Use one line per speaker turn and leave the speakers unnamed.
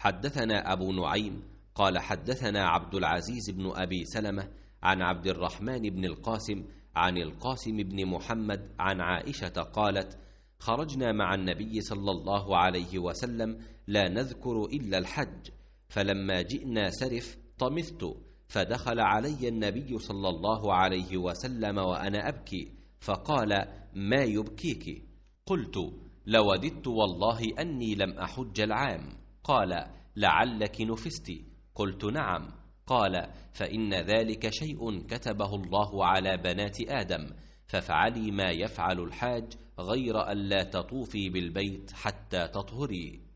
حدثنا أبو نعيم
قال حدثنا عبد العزيز بن أبي سلمة عن عبد الرحمن بن القاسم عن القاسم بن محمد عن عائشة قالت خرجنا مع النبي صلى الله عليه وسلم لا نذكر إلا الحج فلما جئنا سرف طمثت فدخل علي النبي صلى الله عليه وسلم وأنا أبكي فقال ما يبكيك قلت لوددت والله أني لم أحج العام قال لعلك نفست قلت نعم قال فإن ذلك شيء كتبه الله على بنات آدم فافعلي ما يفعل الحاج غير ألا تطوفي
بالبيت حتى تطهري